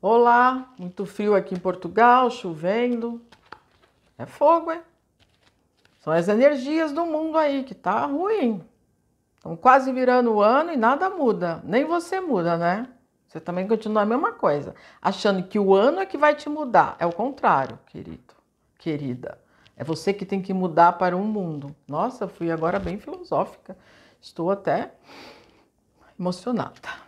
Olá, muito frio aqui em Portugal, chovendo. É fogo, hein? São as energias do mundo aí que tá ruim. Estão quase virando o ano e nada muda. Nem você muda, né? Você também continua a mesma coisa, achando que o ano é que vai te mudar. É o contrário, querido, querida. É você que tem que mudar para o um mundo. Nossa, fui agora bem filosófica. Estou até emocionada.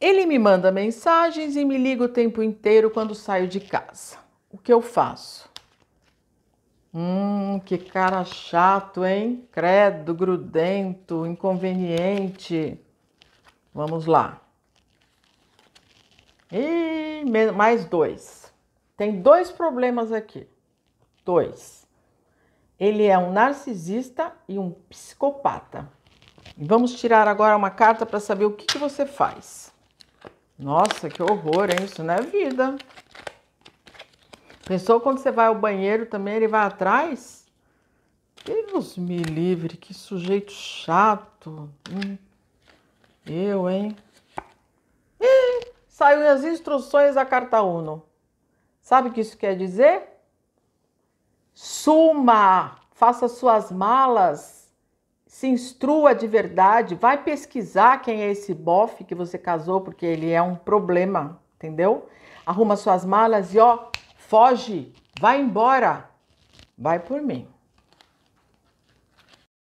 Ele me manda mensagens e me liga o tempo inteiro quando saio de casa. O que eu faço? Hum, que cara chato, hein? Credo, grudento, inconveniente. Vamos lá. E mais dois. Tem dois problemas aqui. Dois. Ele é um narcisista e um psicopata. vamos tirar agora uma carta para saber o que, que você faz. Nossa, que horror, hein? Isso não é vida. Pensou quando você vai ao banheiro também, ele vai atrás? Deus me livre, que sujeito chato. Hum. Eu, hein? Ih, saiu as instruções da carta Uno. Sabe o que isso quer dizer? Suma, faça suas malas se instrua de verdade, vai pesquisar quem é esse bofe que você casou, porque ele é um problema, entendeu? Arruma suas malas e ó, foge, vai embora. Vai por mim.